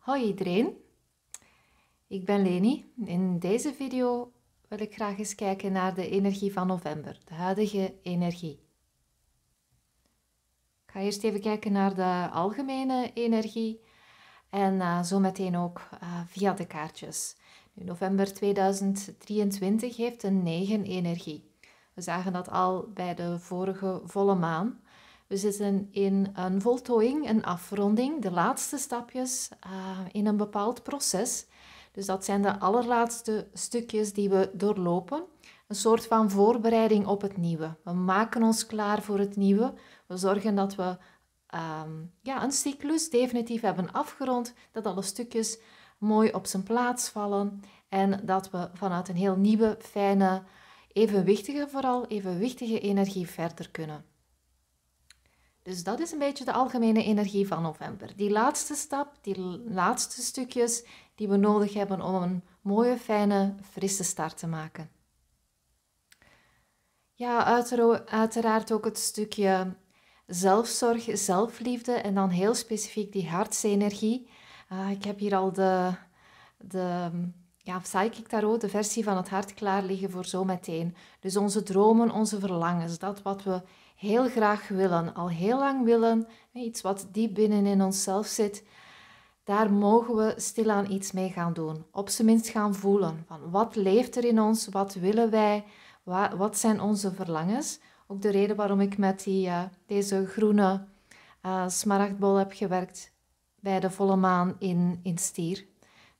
Hoi iedereen, ik ben Leni. In deze video wil ik graag eens kijken naar de energie van november, de huidige energie. Ik ga eerst even kijken naar de algemene energie en uh, zo meteen ook eh, via de kaartjes. Nu, november 2023 heeft een negen energie. We zagen dat al bij de vorige volle maan. We zitten in een voltooiing, een afronding, de laatste stapjes eh, in een bepaald proces. Dus dat zijn de allerlaatste stukjes die we doorlopen. Een soort van voorbereiding op het nieuwe. We maken ons klaar voor het nieuwe. We zorgen dat we ehm, ja, een cyclus definitief hebben afgerond, dat alle stukjes mooi op zijn plaats vallen en dat we vanuit een heel nieuwe, fijne, evenwichtige, vooral evenwichtige energie verder kunnen. Dus dat is een beetje de algemene energie van november. Die laatste stap, die laatste stukjes die we nodig hebben om een mooie, fijne, frisse start te maken. Ja, uiteraard ook het stukje zelfzorg, zelfliefde en dan heel specifiek die hartsenergie. Uh, ik heb hier al de, de ja, Psychic Tarot, de versie van het hart, klaar liggen voor zometeen. Dus onze dromen, onze verlangens, dat wat we heel graag willen, al heel lang willen, iets wat diep binnen in onszelf zit, daar mogen we stilaan iets mee gaan doen. Op zijn minst gaan voelen van wat leeft er in ons, wat willen wij, wat zijn onze verlangens. Ook de reden waarom ik met die, eh, deze groene eh, smaragdbol heb gewerkt bij de volle maan in, in Stier.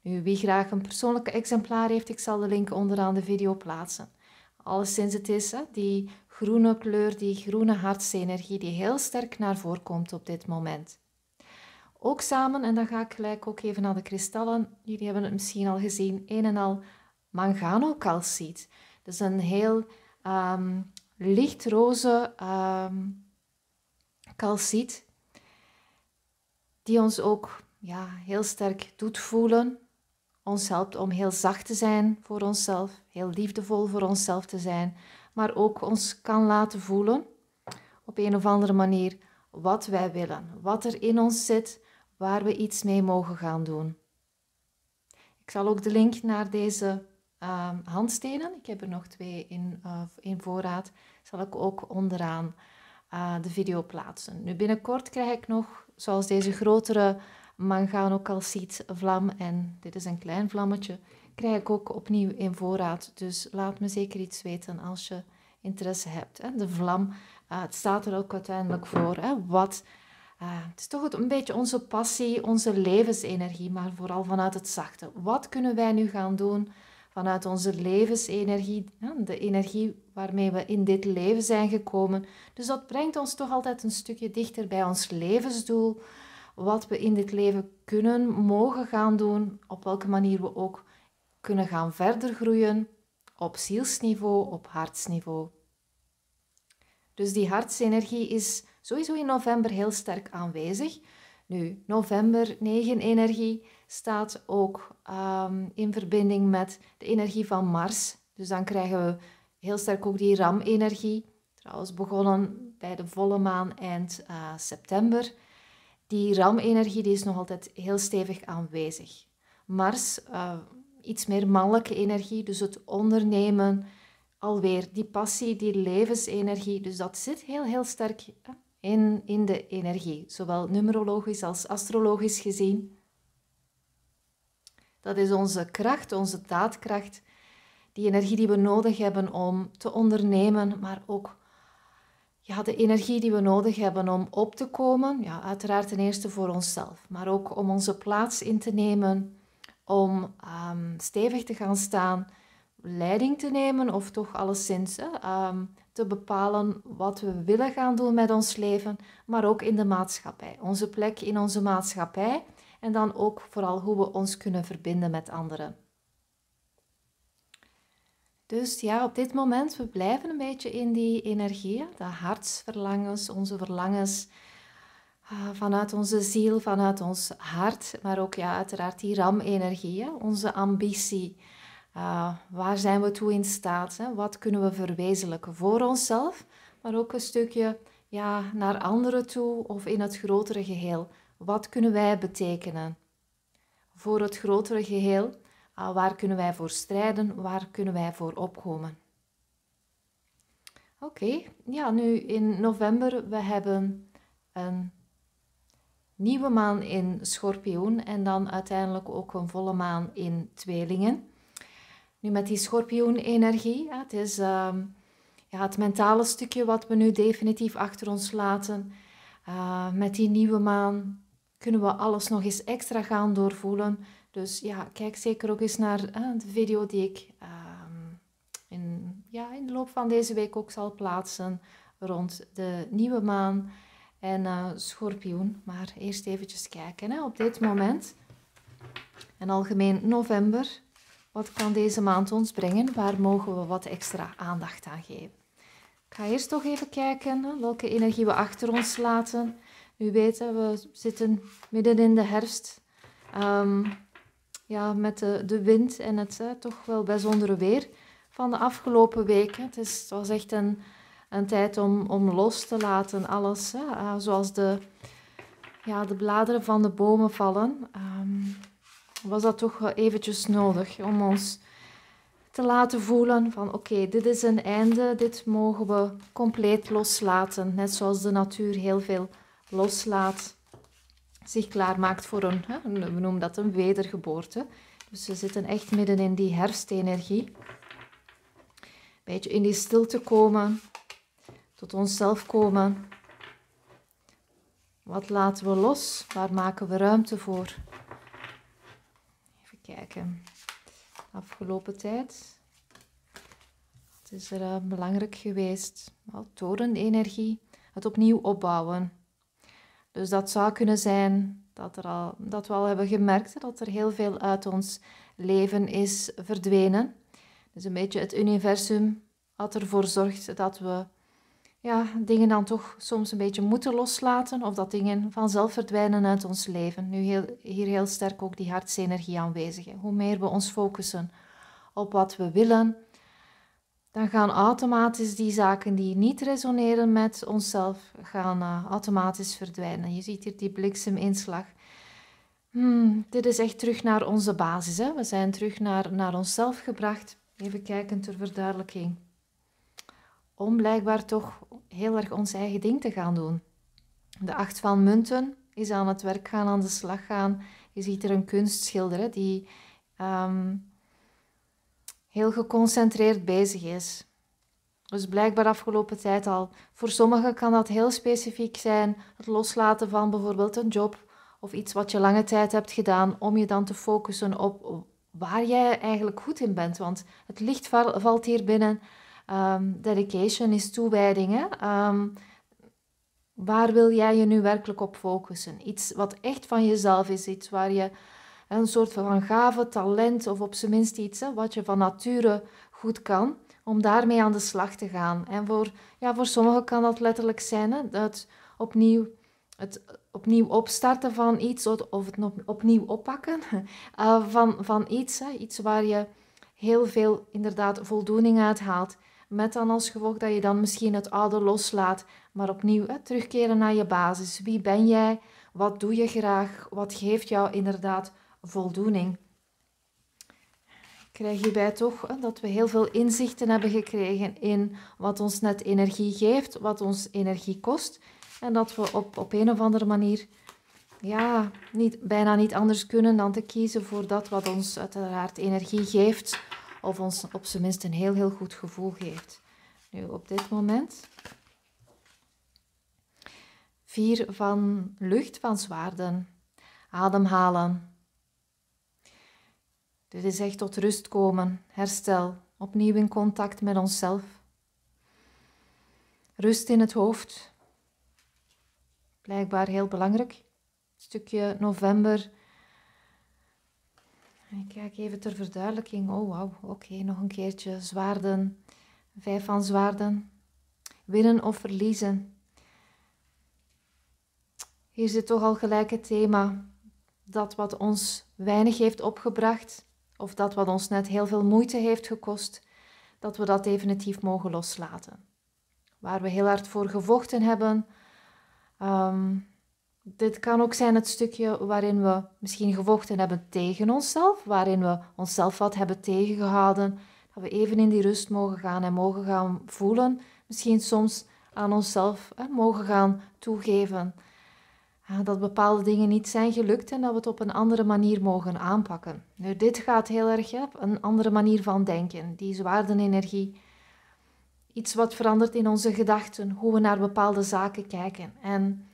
Nu, wie graag een persoonlijke exemplaar heeft, ik zal de link onderaan de video plaatsen. Alleszins het is, die groene kleur, die groene hartsenergie die heel sterk naar voren komt op dit moment. Ook samen, en dan ga ik gelijk ook even naar de kristallen, jullie hebben het misschien al gezien, een en al manganocalciet. Dat is een heel ehm, lichtroze um, calciet die ons ook ja, heel sterk doet voelen, ons helpt om heel zacht te zijn voor onszelf, heel liefdevol voor onszelf te zijn, maar ook ons kan laten voelen op een of andere manier wat wij willen, wat er in ons zit, waar we iets mee mogen gaan doen. Ik zal ook de link naar deze ehm, handstenen, ik heb er nog twee in, eh, in voorraad, zal ik ook onderaan eh, de video plaatsen. Nu binnenkort krijg ik nog, zoals deze grotere ook al ziet, vlam en dit is een klein vlammetje, krijg ik ook opnieuw in voorraad. Dus laat me zeker iets weten als je interesse hebt. Hè. De vlam, eh, het staat er ook uiteindelijk voor. Hè. Wat, eh, het is toch een beetje onze passie, onze levensenergie, maar vooral vanuit het zachte. Wat kunnen wij nu gaan doen vanuit onze levensenergie, de energie waarmee we in dit leven zijn gekomen. Dus dat brengt ons toch altijd een stukje dichter bij ons levensdoel. Wat we in dit leven kunnen, mogen gaan doen, op welke manier we ook kunnen gaan verder groeien op zielsniveau, op hartsniveau. Dus die hartsenergie is sowieso in november heel sterk aanwezig. Nu, november 9-energie staat ook ehm, in verbinding met de energie van Mars. Dus dan krijgen we heel sterk ook die RAM-energie. Trouwens, begonnen bij de volle maan eind eh, september. Die RAM-energie is nog altijd heel stevig aanwezig. Mars, eh, iets meer mannelijke energie, dus het ondernemen, alweer die passie, die levensenergie. Dus dat zit heel, heel sterk in, in de energie, zowel numerologisch als astrologisch gezien. Dat is onze kracht, onze daadkracht, die energie die we nodig hebben om te ondernemen, maar ook ja, de energie die we nodig hebben om op te komen. Ja, uiteraard ten eerste voor onszelf, maar ook om onze plaats in te nemen, om ehm, stevig te gaan staan, leiding te nemen of toch alleszins hè, ehm, te bepalen wat we willen gaan doen met ons leven, maar ook in de maatschappij. Onze plek in onze maatschappij en dan ook vooral hoe we ons kunnen verbinden met anderen. Dus ja, op dit moment, we blijven een beetje in die energie, de hartsverlangens, onze verlangens Ah, vanuit onze ziel, vanuit ons hart, maar ook ja, uiteraard die RAM-energie, onze ambitie. Ah, waar zijn we toe in staat? Wat kunnen we verwezenlijken voor onszelf, maar ook een stukje ja, naar anderen toe of in het grotere geheel? Wat kunnen wij betekenen voor het grotere geheel? Ah, waar kunnen wij voor strijden? Waar kunnen wij voor opkomen? Oké, ja, nu in november, we hebben een nieuwe maan in schorpioen en dan uiteindelijk ook een volle maan in tweelingen. Nu met die schorpioenenergie, energie, het is ehm, ja, het mentale stukje wat we nu definitief achter ons laten. Eh, met die nieuwe maan kunnen we alles nog eens extra gaan doorvoelen. Dus ja, kijk zeker ook eens naar eh, de video die ik ehm, in, ja, in de loop van deze week ook zal plaatsen rond de nieuwe maan en uh, schorpioen. Maar eerst eventjes kijken hè, op dit moment. En algemeen november. Wat kan deze maand ons brengen? Waar mogen we wat extra aandacht aan geven? Ik ga eerst toch even kijken welke energie we achter ons laten. U weet, we zitten midden in de herfst. Ehm, ja, met de, de wind en het toch wel bijzondere weer van de afgelopen weken. Het, het was echt een een tijd om, om los te laten, alles. Hè? Ah, zoals de, ja, de bladeren van de bomen vallen, ehm, was dat toch wel eventjes nodig om ons te laten voelen van oké, dit is een einde, dit mogen we compleet loslaten. Net zoals de natuur heel veel loslaat, zich klaarmaakt voor een, hè? we noemen dat een wedergeboorte. Dus we zitten echt midden in die herfstenergie. Een beetje in die stilte komen, tot onszelf komen. Wat laten we los? Waar maken we ruimte voor? Even kijken. Afgelopen tijd. is er eh, belangrijk geweest? Wel, torenenergie. Het opnieuw opbouwen. Dus dat zou kunnen zijn dat, er al, dat we al hebben gemerkt dat er heel veel uit ons leven is verdwenen. Dus een beetje het universum had ervoor gezorgd dat we ja, dingen dan toch soms een beetje moeten loslaten of dat dingen vanzelf verdwijnen uit ons leven. Nu heel, hier heel sterk ook die hartsenergie aanwezig. Hè. Hoe meer we ons focussen op wat we willen, dan gaan automatisch die zaken die niet resoneren met onszelf, gaan eh, automatisch verdwijnen. Je ziet hier die blikseminslag. Hmm, dit is echt terug naar onze basis. Hè. We zijn terug naar, naar onszelf gebracht. Even kijken ter verduidelijking om blijkbaar toch heel erg ons eigen ding te gaan doen. De acht van munten is aan het werk gaan, aan de slag gaan. Je ziet er een kunstschilder die ehm, heel geconcentreerd bezig is. Dus blijkbaar afgelopen tijd al. Voor sommigen kan dat heel specifiek zijn. Het loslaten van bijvoorbeeld een job of iets wat je lange tijd hebt gedaan, om je dan te focussen op waar jij eigenlijk goed in bent. Want het licht valt hier binnen Ehm, dedication is toewijding. Ehm, waar wil jij je nu werkelijk op focussen? Iets wat echt van jezelf is, iets waar je een soort van gave, talent of op zijn minst iets wat je van nature goed kan, om daarmee aan de slag te gaan. En voor, ja, voor sommigen kan dat letterlijk zijn dat opnieuw het opnieuw opstarten van iets of het opnieuw oppakken eh, van, van iets. Hè, iets waar je heel veel inderdaad voldoening uit haalt. Met dan als gevolg dat je dan misschien het oude loslaat, maar opnieuw terugkeren naar je basis. Wie ben jij? Wat doe je graag? Wat geeft jou inderdaad voldoening? krijg je bij toch dat we heel veel inzichten hebben gekregen in wat ons net energie geeft, wat ons energie kost. En dat we op, op een of andere manier ja, niet, bijna niet anders kunnen dan te kiezen voor dat wat ons uiteraard energie geeft. Of ons op zijn minst een heel, heel goed gevoel geeft. Nu, op dit moment. Vier van lucht van zwaarden. Ademhalen. Dit is echt tot rust komen, herstel, opnieuw in contact met onszelf. Rust in het hoofd. Blijkbaar heel belangrijk. stukje november ik kijk even ter verduidelijking. Oh, wauw. Oké, nog een keertje. Zwaarden. Vijf van zwaarden. Winnen of verliezen. Hier zit toch al gelijk het thema. Dat wat ons weinig heeft opgebracht, of dat wat ons net heel veel moeite heeft gekost, dat we dat definitief mogen loslaten. Waar we heel hard voor gevochten hebben, um, dit kan ook zijn het stukje waarin we misschien gevochten hebben tegen onszelf, waarin we onszelf wat hebben tegengehouden, dat we even in die rust mogen gaan en mogen gaan voelen, misschien soms aan onszelf mogen gaan toegeven. Dat bepaalde dingen niet zijn gelukt en dat we het op een andere manier mogen aanpakken. Nu, dit gaat heel erg op een andere manier van denken, die zwaardenenergie. Iets wat verandert in onze gedachten, hoe we naar bepaalde zaken kijken. En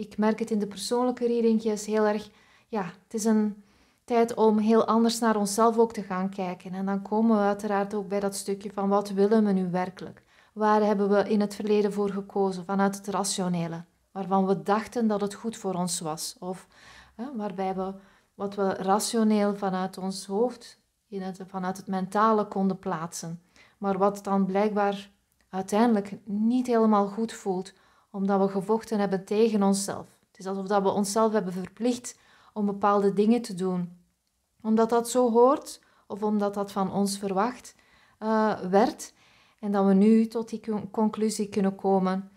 ik merk het in de persoonlijke readingjes heel erg. Ja, het is een tijd om heel anders naar onszelf ook te gaan kijken. En dan komen we uiteraard ook bij dat stukje van wat willen we nu werkelijk? Waar hebben we in het verleden voor gekozen vanuit het rationele? Waarvan we dachten dat het goed voor ons was. Of hè, waarbij we wat we rationeel vanuit ons hoofd, in het, vanuit het mentale konden plaatsen. Maar wat dan blijkbaar uiteindelijk niet helemaal goed voelt omdat we gevochten hebben tegen onszelf. Het is alsof dat we onszelf hebben verplicht om bepaalde dingen te doen. Omdat dat zo hoort of omdat dat van ons verwacht eh, werd. En dat we nu tot die conclusie kunnen komen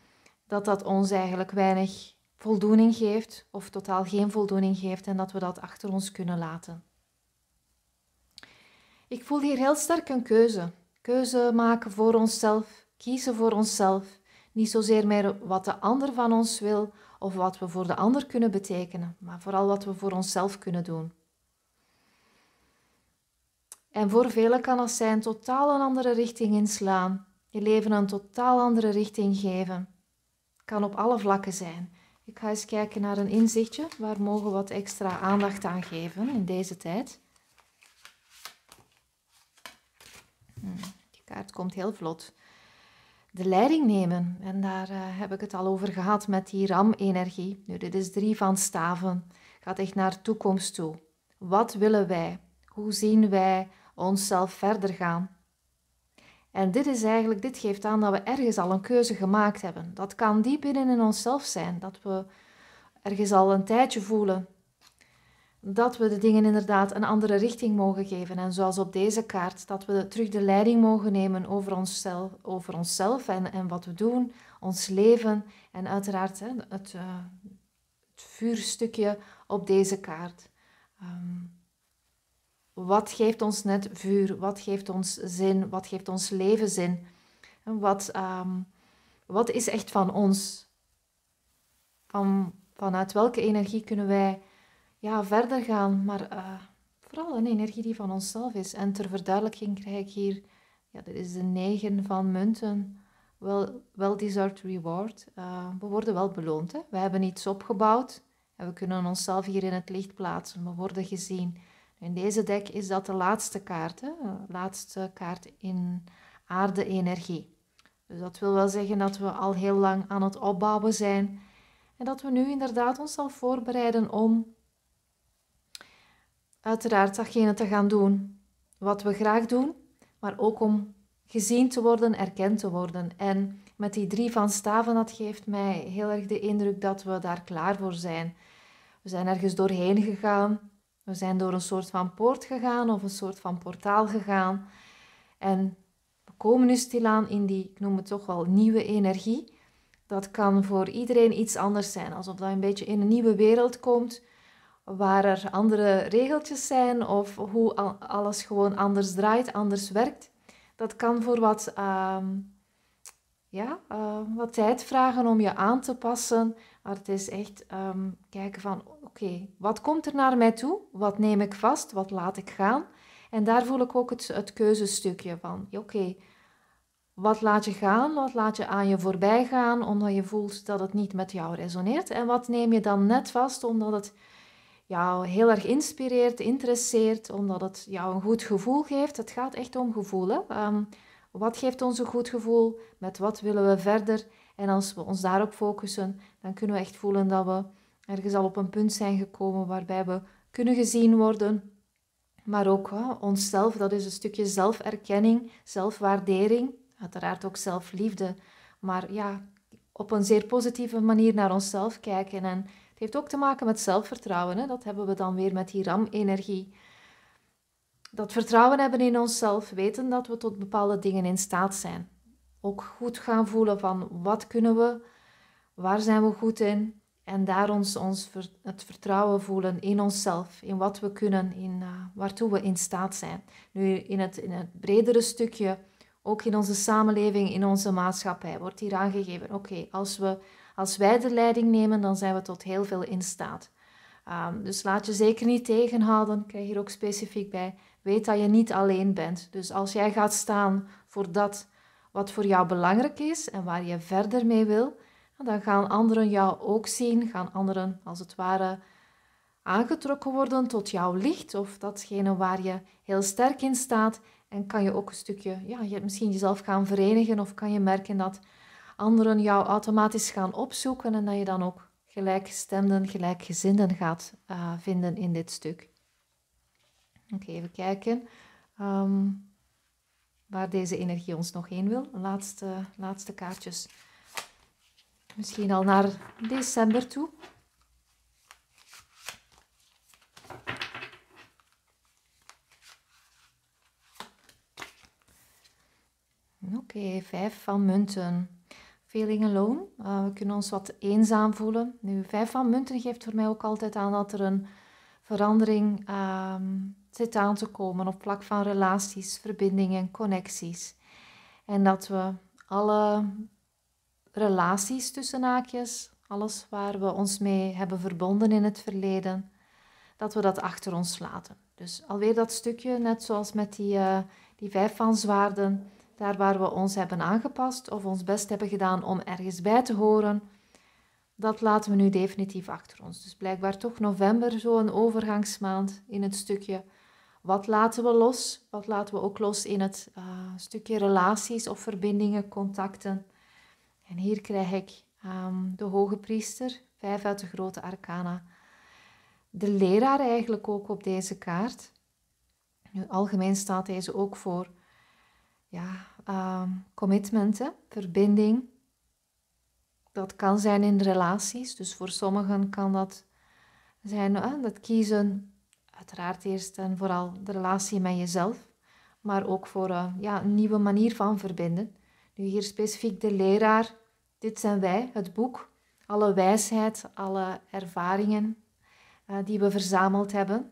dat dat ons eigenlijk weinig voldoening geeft of totaal geen voldoening geeft en dat we dat achter ons kunnen laten. Ik voel hier heel sterk een keuze. Keuze maken voor onszelf, kiezen voor onszelf. Niet zozeer meer wat de ander van ons wil of wat we voor de ander kunnen betekenen, maar vooral wat we voor onszelf kunnen doen. En voor velen kan dat zijn totaal een andere richting inslaan, je leven een totaal andere richting geven. Kan op alle vlakken zijn. Ik ga eens kijken naar een inzichtje waar mogen we wat extra aandacht aan geven in deze tijd. Hmm, die kaart komt heel vlot de leiding nemen. En daar eh, heb ik het al over gehad met die RAM-energie. Nu, dit is drie van staven. Gaat echt naar toekomst toe. Wat willen wij? Hoe zien wij onszelf verder gaan? En dit is eigenlijk, dit geeft aan dat we ergens al een keuze gemaakt hebben. Dat kan diep binnen in onszelf zijn, dat we ergens al een tijdje voelen dat we de dingen inderdaad een andere richting mogen geven. En zoals op deze kaart, dat we terug de leiding mogen nemen over onszelf, over onszelf en, en wat we doen, ons leven en uiteraard hè, het, eh, het, vuurstukje op deze kaart. Ehm, wat geeft ons net vuur? Wat geeft ons zin? Wat geeft ons leven zin? wat, ehm, wat is echt van ons? Van, vanuit welke energie kunnen wij ja, verder gaan. Maar eh, vooral een energie die van onszelf is. En ter verduidelijking krijg ik hier, ja, dit is de negen van munten. Wel, well deserved reward. Eh, we worden wel beloond. Hè? We hebben iets opgebouwd en we kunnen onszelf hier in het licht plaatsen. We worden gezien. In deze dek is dat de laatste kaart. Hè? De eh, laatste kaart in aarde-energie. Dus dat wil wel zeggen dat we al heel lang aan het opbouwen zijn. En dat we nu inderdaad onszelf voorbereiden om uiteraard datgene te gaan doen wat we graag doen, maar ook om gezien te worden, erkend te worden. En met die drie van staven, dat geeft mij heel erg de indruk dat we daar klaar voor zijn. We zijn ergens doorheen gegaan, we zijn door een soort van poort gegaan of een soort van portaal gegaan. En we komen nu stilaan in die, ik noem het toch wel, nieuwe energie. Dat kan voor iedereen iets anders zijn, alsof dat een beetje in een nieuwe wereld komt waar er andere regeltjes zijn of hoe alles gewoon anders draait, anders werkt. Dat kan voor wat, ehm, ja, ehm, wat tijd vragen om je aan te passen. Maar het is echt ehm, kijken van, oké, wat komt er naar mij toe? Wat neem ik vast? Wat laat ik gaan? En daar voel ik ook het, het keuzestukje van. Oké, wat laat je gaan? Wat laat je aan je voorbij gaan omdat je voelt dat het niet met jou resoneert? En wat neem je dan net vast omdat het jou heel erg inspireert, interesseert, omdat het jou een goed gevoel geeft. Het gaat echt om gevoel. Ehm, wat geeft ons een goed gevoel? Met wat willen we verder? En als we ons daarop focussen, dan kunnen we echt voelen dat we ergens al op een punt zijn gekomen waarbij we kunnen gezien worden. Maar ook onszelf, dat is een stukje zelferkenning, zelfwaardering, uiteraard ook zelfliefde. Maar ja, op een zeer positieve manier naar onszelf kijken en heeft ook te maken met zelfvertrouwen. Hè? Dat hebben we dan weer met die RAM-energie. Dat vertrouwen hebben in onszelf, weten dat we tot bepaalde dingen in staat zijn. Ook goed gaan voelen van wat kunnen we, waar zijn we goed in. En daar ons, ons het vertrouwen voelen in onszelf, in wat we kunnen, in eh, waartoe we in staat zijn. Nu in het, in het bredere stukje, ook in onze samenleving, in onze maatschappij, wordt hier aangegeven: oké, als we als wij de leiding nemen, dan zijn we tot heel veel in staat. Ehm, dus laat je zeker niet tegenhouden. Ik krijg hier ook specifiek bij. Weet dat je niet alleen bent. Dus als jij gaat staan voor dat wat voor jou belangrijk is en waar je verder mee wil, dan gaan anderen jou ook zien. Gaan anderen als het ware aangetrokken worden tot jouw licht of datgene waar je heel sterk in staat. En kan je ook een stukje, ja, je hebt misschien jezelf gaan verenigen of kan je merken dat anderen jou automatisch gaan opzoeken en dat je dan ook gelijkgestemden, gelijkgezinden gaat eh, vinden in dit stuk. Oké, even kijken ehm, waar deze energie ons nog heen wil. Laatste, laatste kaartjes. Misschien al naar december toe. Oké, okay, vijf van munten feeling alone. Eh, we kunnen ons wat eenzaam voelen. Nu, vijf van munten geeft voor mij ook altijd aan dat er een verandering ehm, zit aan te komen op vlak van relaties, verbindingen, connecties. En dat we alle relaties tussen haakjes, alles waar we ons mee hebben verbonden in het verleden, dat we dat achter ons laten. Dus alweer dat stukje, net zoals met die, eh, die vijf van zwaarden, daar waar we ons hebben aangepast of ons best hebben gedaan om ergens bij te horen, dat laten we nu definitief achter ons. Dus blijkbaar toch november, zo'n overgangsmaand in het stukje. Wat laten we los? Wat laten we ook los in het eh, stukje relaties of verbindingen, contacten? En hier krijg ik ehm, de hoge priester, vijf uit de grote arcana. De leraar eigenlijk ook op deze kaart. Nu, algemeen staat deze ook voor ja, ehm, commitmenten, verbinding. Dat kan zijn in relaties. Dus voor sommigen kan dat zijn dat kiezen. Uiteraard eerst en vooral de relatie met jezelf. Maar ook voor eh, ja, een nieuwe manier van verbinden. Nu hier specifiek de leraar. Dit zijn wij, het boek. Alle wijsheid, alle ervaringen eh, die we verzameld hebben.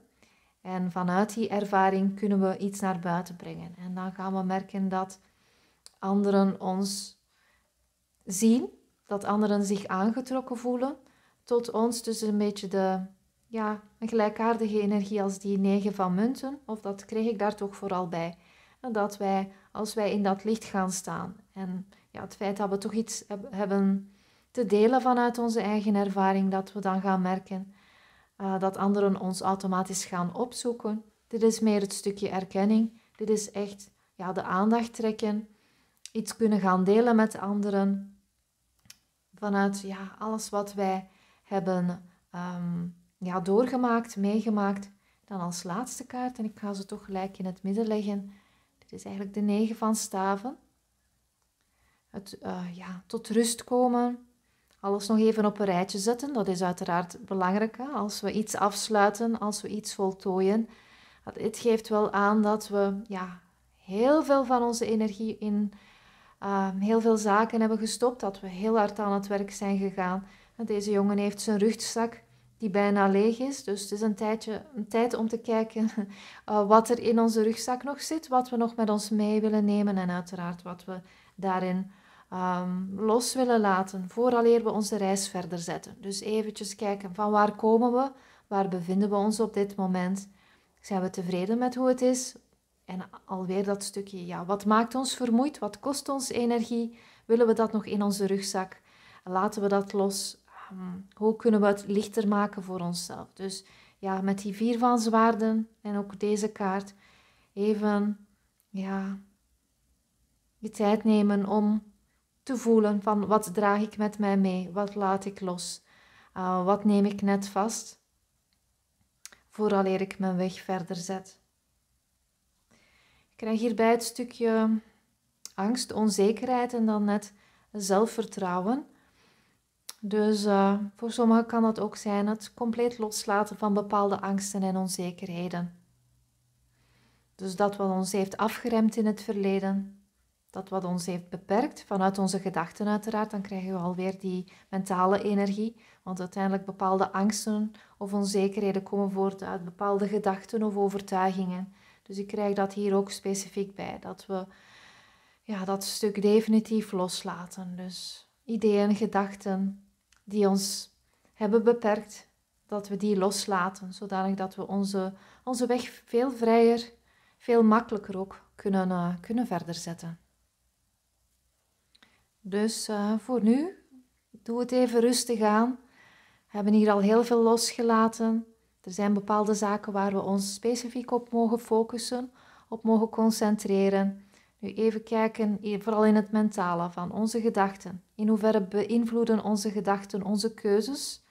En vanuit die ervaring kunnen we iets naar buiten brengen. En dan gaan we merken dat anderen ons zien, dat anderen zich aangetrokken voelen tot ons. Dus een beetje de, ja, een gelijkaardige energie als die negen van munten. Of dat kreeg ik daar toch vooral bij. Dat wij, als wij in dat licht gaan staan. En ja, het feit dat we toch iets hebben te delen vanuit onze eigen ervaring, dat we dan gaan merken eh, dat anderen ons automatisch gaan opzoeken. Dit is meer het stukje erkenning. Dit is echt ja, de aandacht trekken, iets kunnen gaan delen met anderen. Vanuit ja, alles wat wij hebben ehm, ja, doorgemaakt, meegemaakt. Dan als laatste kaart, en ik ga ze toch gelijk in het midden leggen. Dit is eigenlijk de negen van staven. Het eh, ja, tot rust komen, alles nog even op een rijtje zetten. Dat is uiteraard belangrijk. Hè? Als we iets afsluiten, als we iets voltooien. Het geeft wel aan dat we ja, heel veel van onze energie in ehm, heel veel zaken hebben gestopt. Dat we heel hard aan het werk zijn gegaan. Deze jongen heeft zijn rugzak die bijna leeg is. Dus het is een, tijdje, een tijd om te kijken eh, wat er in onze rugzak nog zit. Wat we nog met ons mee willen nemen. En uiteraard wat we daarin Ehm, los willen laten vooraleer we onze reis verder zetten. Dus eventjes kijken van waar komen we, waar bevinden we ons op dit moment, zijn we tevreden met hoe het is en alweer dat stukje, ja, wat maakt ons vermoeid, wat kost ons energie, willen we dat nog in onze rugzak, laten we dat los, ehm, hoe kunnen we het lichter maken voor onszelf. Dus ja, met die vier van zwaarden en ook deze kaart even ja, je tijd nemen om te voelen van wat draag ik met mij mee, wat laat ik los, ah, wat neem ik net vast, vooraleer ik mijn weg verder zet. Ik krijg hierbij het stukje angst, onzekerheid en dan net zelfvertrouwen. Dus eh, voor sommigen kan dat ook zijn het compleet loslaten van bepaalde angsten en onzekerheden. Dus dat wat ons heeft afgeremd in het verleden, dat wat ons heeft beperkt, vanuit onze gedachten uiteraard, dan krijgen we alweer die mentale energie. Want uiteindelijk bepaalde angsten of onzekerheden komen voort uit bepaalde gedachten of overtuigingen. Dus ik krijg dat hier ook specifiek bij, dat we ja, dat stuk definitief loslaten. Dus ideeën, gedachten die ons hebben beperkt, dat we die loslaten, zodanig dat we onze, onze weg veel vrijer, veel makkelijker ook kunnen, eh, kunnen verder zetten. Dus eh, voor nu, doe het even rustig aan. We hebben hier al heel veel losgelaten. Er zijn bepaalde zaken waar we ons specifiek op mogen focussen, op mogen concentreren. Nu even kijken, vooral in het mentale, van onze gedachten. In hoeverre beïnvloeden onze gedachten onze keuzes?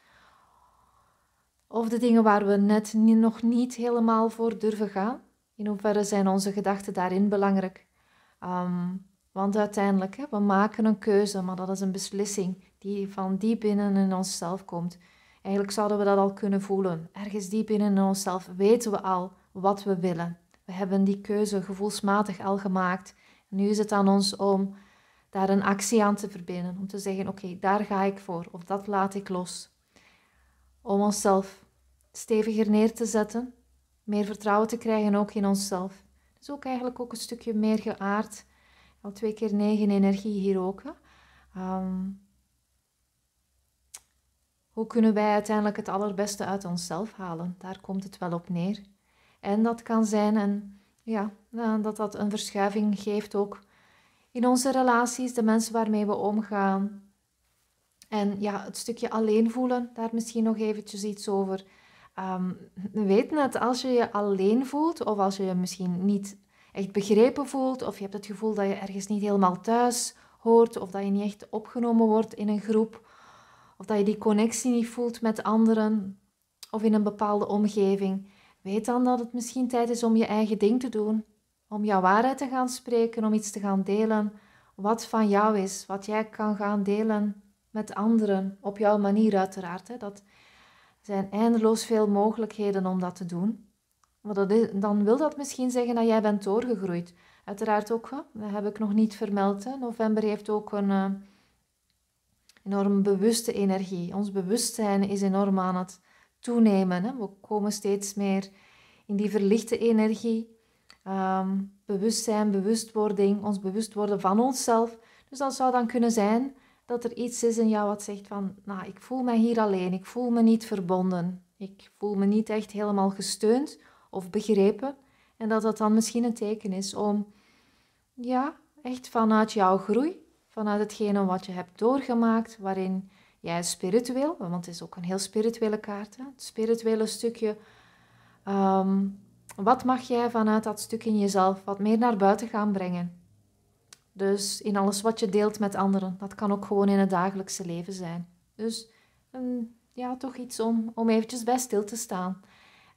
Of de dingen waar we net nog niet helemaal voor durven gaan? In hoeverre zijn onze gedachten daarin belangrijk? Um, want uiteindelijk, hè, we maken een keuze, maar dat is een beslissing die van diep binnen in onszelf komt. Eigenlijk zouden we dat al kunnen voelen. Ergens diep binnen in onszelf weten we al wat we willen. We hebben die keuze gevoelsmatig al gemaakt. nu is het aan ons om daar een actie aan te verbinden. Om te zeggen: Oké, daar ga ik voor of dat laat ik los. Om onszelf steviger neer te zetten, meer vertrouwen te krijgen ook in onszelf. Dus ook eigenlijk ook een stukje meer geaard al twee keer negen energie hier ook. Ehm, hoe kunnen wij uiteindelijk het allerbeste uit onszelf halen? Daar komt het wel op neer. En dat kan zijn en ja, dat dat een verschuiving geeft ook in onze relaties, de mensen waarmee we omgaan. En ja, het stukje alleen voelen, daar misschien nog eventjes iets over. Ehm, Weet net als je je alleen voelt, of als je je misschien niet echt begrepen voelt, of je hebt het gevoel dat je ergens niet helemaal thuis hoort, of dat je niet echt opgenomen wordt in een groep, of dat je die connectie niet voelt met anderen, of in een bepaalde omgeving, weet dan dat het misschien tijd is om je eigen ding te doen, om jouw waarheid te gaan spreken, om iets te gaan delen, wat van jou is, wat jij kan gaan delen met anderen, op jouw manier uiteraard. Hè. Dat zijn eindeloos veel mogelijkheden om dat te doen dan wil dat misschien zeggen dat jij bent doorgegroeid. Uiteraard ook, dat heb ik nog niet vermeld. Hè. November heeft ook een uh, enorm bewuste energie. Ons bewustzijn is enorm aan het toenemen. Hè. We komen steeds meer in die verlichte energie. Ehm, bewustzijn, bewustwording, ons bewust worden van onszelf. Dus dat zou dan kunnen zijn dat er iets is in jou wat zegt van, nou, ik voel mij hier alleen, ik voel me niet verbonden, ik voel me niet echt helemaal gesteund of begrepen. En dat dat dan misschien een teken is om, ja, echt vanuit jouw groei, vanuit hetgene wat je hebt doorgemaakt, waarin jij spiritueel, want het is ook een heel spirituele kaart, hè? het spirituele stukje. Ehm, wat mag jij vanuit dat stuk in jezelf wat meer naar buiten gaan brengen? Dus in alles wat je deelt met anderen. Dat kan ook gewoon in het dagelijkse leven zijn. Dus ehm, ja, toch iets om, om eventjes bij stil te staan.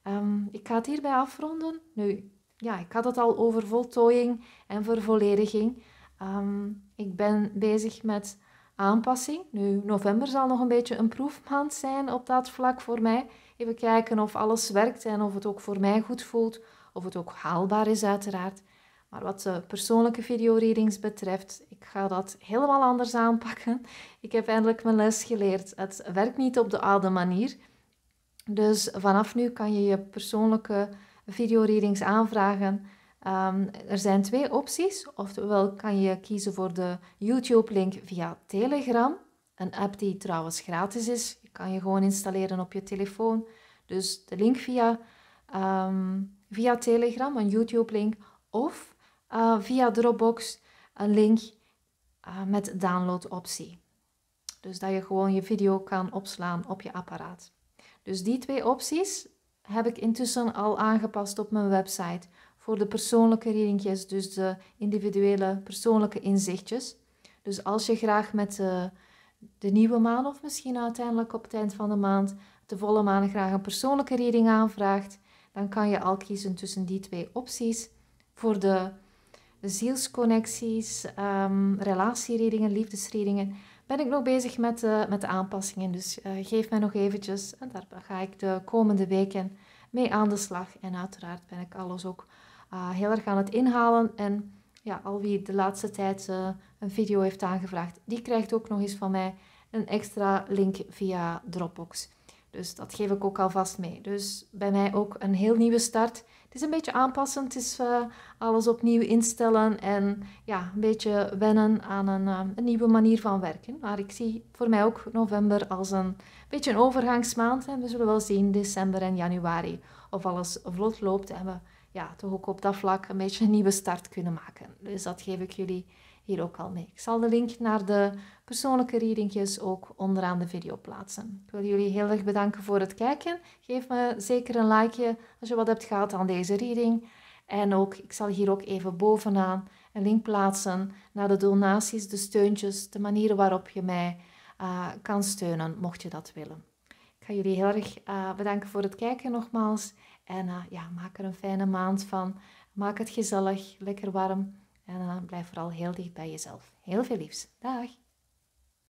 Ehm, ik ga het hierbij afronden. Nu, ja, ik had het al over voltooiing en vervollediging. Ehm, ik ben bezig met aanpassing. Nu, november zal nog een beetje een proefmaand zijn op dat vlak voor mij. Even kijken of alles werkt en of het ook voor mij goed voelt. Of het ook haalbaar is, uiteraard. Maar wat de persoonlijke videoreadings betreft, ik ga dat helemaal anders aanpakken. Ik heb eindelijk mijn les geleerd. Het werkt niet op de oude manier. Dus vanaf nu kan je je persoonlijke videoreadings aanvragen. Ehm, er zijn twee opties. Oftewel kan je kiezen voor de YouTube-link via Telegram. Een app die trouwens gratis is. Je kan je gewoon installeren op je telefoon. Dus de link via, ehm, via Telegram, een YouTube-link. Of eh, via Dropbox een link uh, met download-optie. Dus dat je gewoon je video kan opslaan op je apparaat. Dus die twee opties heb ik intussen al aangepast op mijn website voor de persoonlijke readingjes, dus de individuele persoonlijke inzichtjes. Dus als je graag met de, de nieuwe maan of misschien uiteindelijk op het eind van de maand de volle maan graag een persoonlijke reading aanvraagt, dan kan je al kiezen tussen die twee opties voor de, de zielsconnecties, um, ehm, relatieredingen, liefdesredingen ben ik nog bezig met, eh, met de aanpassingen. Dus eh, geef mij nog eventjes. En daar ga ik de komende weken mee aan de slag. En uiteraard ben ik alles ook ah, heel erg aan het inhalen. En ja, al wie de laatste tijd eh, een video heeft aangevraagd, die krijgt ook nog eens van mij een extra link via Dropbox. Dus dat geef ik ook alvast mee. Dus bij mij ook een heel nieuwe start het is een beetje aanpassend, Het is eh, alles opnieuw instellen en ja, een beetje wennen aan een, eh, een, nieuwe manier van werken. Maar ik zie voor mij ook november als een beetje een overgangsmaand. En we zullen wel zien december en januari of alles vlot loopt en we ja, toch ook op dat vlak een beetje een nieuwe start kunnen maken. Dus dat geef ik jullie hier ook al mee. Ik zal de link naar de persoonlijke readingjes ook onderaan de video plaatsen. Ik wil jullie heel erg bedanken voor het kijken. Geef me zeker een likeje als je wat hebt gehad aan deze reading. En ook, ik zal hier ook even bovenaan een link plaatsen naar de donaties, de steuntjes, de manieren waarop je mij eh, kan steunen, mocht je dat willen. Ik ga jullie heel erg eh, bedanken voor het kijken nogmaals. En eh, ja, maak er een fijne maand van. Maak het gezellig, lekker warm. En dan blijf vooral heel dicht bij jezelf. Heel veel liefs. Dag!